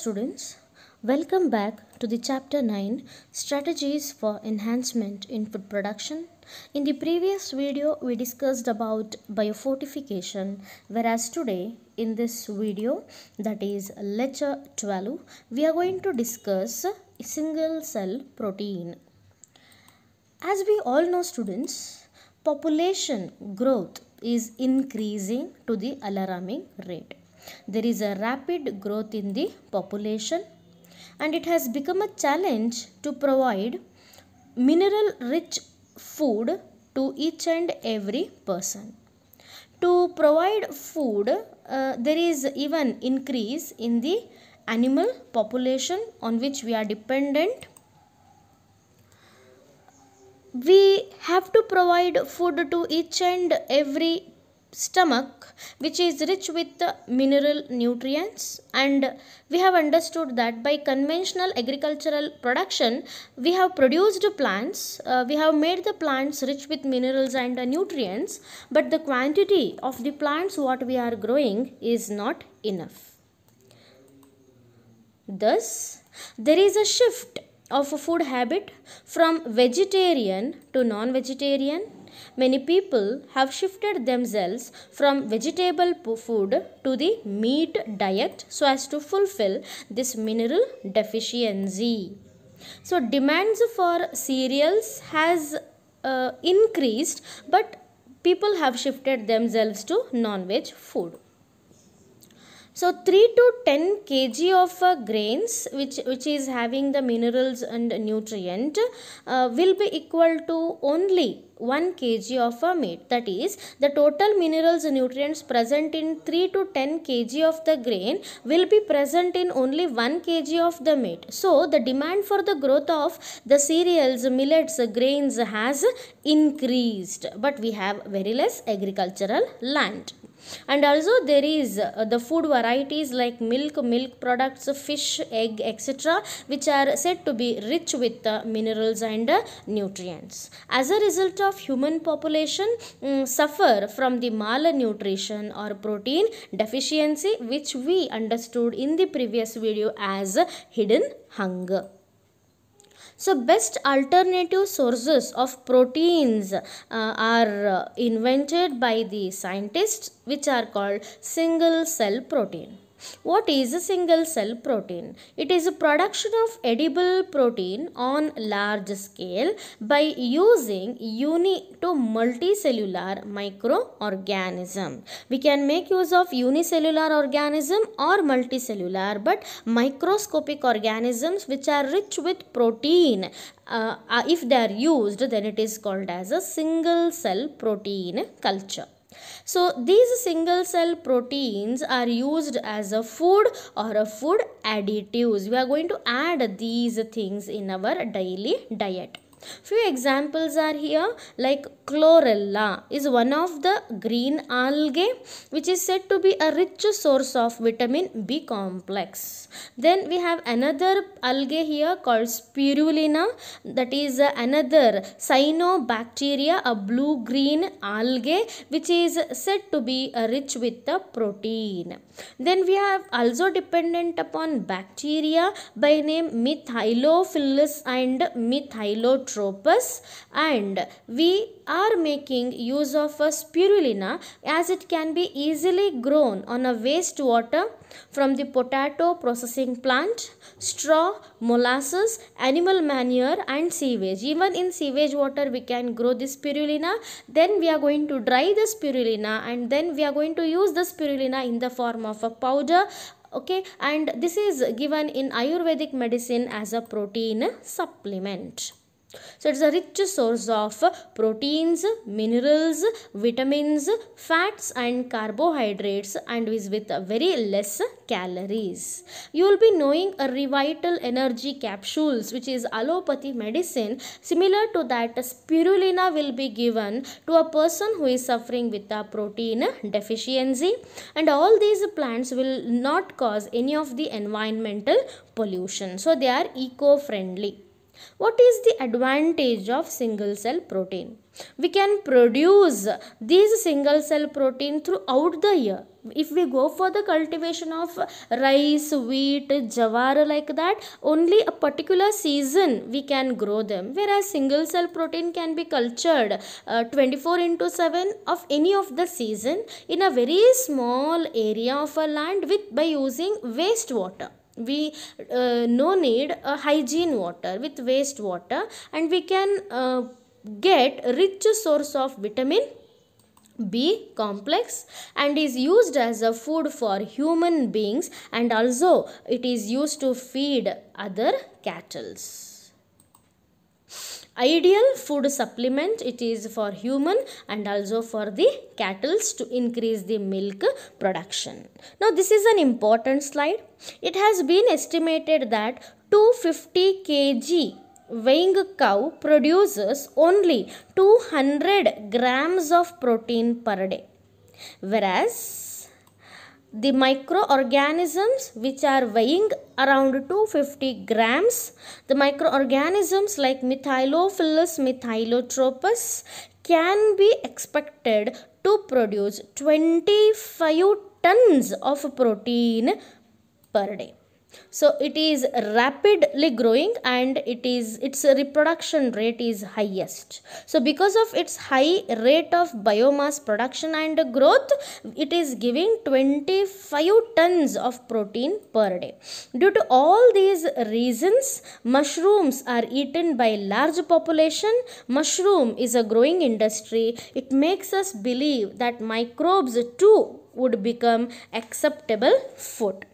students, welcome back to the chapter 9 strategies for enhancement in food production. In the previous video we discussed about biofortification whereas today in this video that is lecture 12 we are going to discuss single cell protein. As we all know students population growth is increasing to the alarming rate there is a rapid growth in the population and it has become a challenge to provide mineral rich food to each and every person. To provide food, uh, there is even increase in the animal population on which we are dependent. We have to provide food to each and every stomach which is rich with mineral nutrients and we have understood that by conventional agricultural production we have produced plants uh, we have made the plants rich with minerals and uh, nutrients but the quantity of the plants what we are growing is not enough thus there is a shift of a food habit from vegetarian to non-vegetarian many people have shifted themselves from vegetable food to the meat diet so as to fulfill this mineral deficiency. So demands for cereals has uh, increased but people have shifted themselves to non-veg food. So 3 to 10 kg of uh, grains which, which is having the minerals and nutrient uh, will be equal to only 1 kg of a uh, meat. That is, the total minerals nutrients present in 3 to 10 kg of the grain will be present in only 1 kg of the meat. So, the demand for the growth of the cereals, millets, grains has increased. But we have very less agricultural land and also there is uh, the food varieties like milk milk products fish egg etc which are said to be rich with uh, minerals and uh, nutrients as a result of human population um, suffer from the malnutrition or protein deficiency which we understood in the previous video as hidden hunger so best alternative sources of proteins uh, are uh, invented by the scientists which are called single cell protein. What is a single cell protein? It is a production of edible protein on large scale by using uni to multicellular microorganism. We can make use of unicellular organism or multicellular but microscopic organisms which are rich with protein uh, uh if they are used then it is called as a single cell protein culture. So these single cell proteins are used as a food or a food additives. We are going to add these things in our daily diet. Few examples are here like chlorella is one of the green algae which is said to be a rich source of vitamin B complex. Then we have another algae here called spirulina that is another cyanobacteria a blue green algae which is said to be rich with the protein. Then we have also dependent upon bacteria by name Methylophilus and Methylotropis isotropes and we are making use of a spirulina as it can be easily grown on a wastewater from the potato processing plant, straw, molasses, animal manure and sewage. Even in sewage water we can grow the spirulina. Then we are going to dry the spirulina and then we are going to use the spirulina in the form of a powder okay and this is given in ayurvedic medicine as a protein supplement so it's a rich source of proteins, minerals, vitamins, fats and carbohydrates and is with very less calories. You will be knowing a revital energy capsules which is allopathy medicine similar to that spirulina will be given to a person who is suffering with a protein deficiency and all these plants will not cause any of the environmental pollution. So they are eco-friendly. What is the advantage of single cell protein? We can produce these single cell protein throughout the year. If we go for the cultivation of rice, wheat, jawar like that, only a particular season we can grow them. Whereas single cell protein can be cultured uh, 24 into 7 of any of the season in a very small area of a land with by using wastewater we uh, no need a hygiene water with waste water and we can uh, get rich source of vitamin B complex and is used as a food for human beings and also it is used to feed other cattles ideal food supplement it is for human and also for the cattle to increase the milk production. Now this is an important slide. It has been estimated that 250 kg weighing cow produces only 200 grams of protein per day. Whereas the microorganisms which are weighing around 250 grams the microorganisms like methylophilus methylotropus can be expected to produce 25 tons of protein per day so it is rapidly growing and it is its reproduction rate is highest so because of its high rate of biomass production and growth it is giving 25 tons of protein per day due to all these reasons mushrooms are eaten by large population mushroom is a growing industry it makes us believe that microbes too would become acceptable food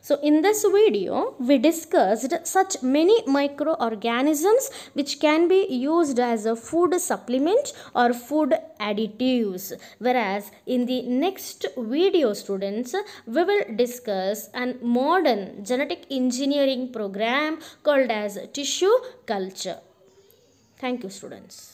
so in this video, we discussed such many microorganisms which can be used as a food supplement or food additives. Whereas in the next video students, we will discuss a modern genetic engineering program called as tissue culture. Thank you students.